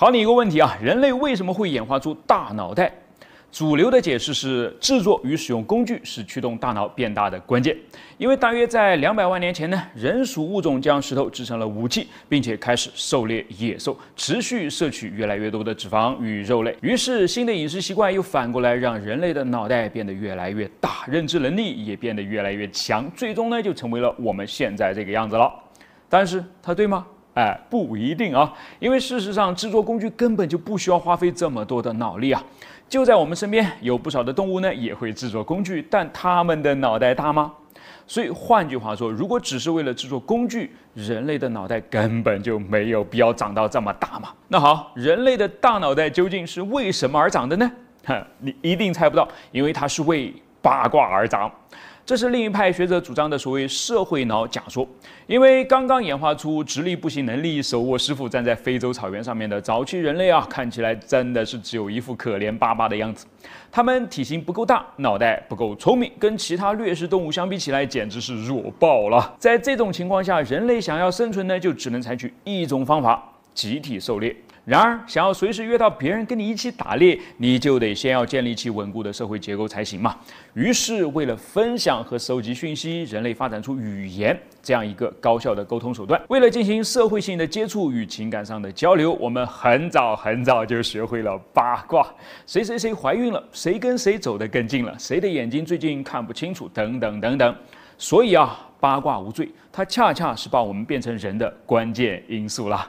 考你一个问题啊，人类为什么会演化出大脑袋？主流的解释是制作与使用工具是驱动大脑变大的关键。因为大约在两百万年前呢，人属物种将石头制成了武器，并且开始狩猎野兽，持续摄取越来越多的脂肪与肉类。于是新的饮食习惯又反过来让人类的脑袋变得越来越大，认知能力也变得越来越强，最终呢就成为了我们现在这个样子了。但是它对吗？哎，不一定啊，因为事实上制作工具根本就不需要花费这么多的脑力啊。就在我们身边，有不少的动物呢也会制作工具，但它们的脑袋大吗？所以换句话说，如果只是为了制作工具，人类的脑袋根本就没有必要长到这么大嘛。那好，人类的大脑袋究竟是为什么而长的呢？哼，你一定猜不到，因为它是为八卦而长。这是另一派学者主张的所谓“社会脑”假说，因为刚刚演化出直立步行能力、手握石斧、站在非洲草原上面的早期人类啊，看起来真的是只有一副可怜巴巴的样子。他们体型不够大，脑袋不够聪明，跟其他掠食动物相比起来，简直是弱爆了。在这种情况下，人类想要生存呢，就只能采取一种方法：集体狩猎。然而，想要随时约到别人跟你一起打猎，你就得先要建立起稳固的社会结构才行嘛。于是，为了分享和收集讯息，人类发展出语言这样一个高效的沟通手段。为了进行社会性的接触与情感上的交流，我们很早很早就学会了八卦：谁谁谁怀孕了，谁跟谁走得更近了，谁的眼睛最近看不清楚，等等等等。所以啊，八卦无罪，它恰恰是把我们变成人的关键因素啦。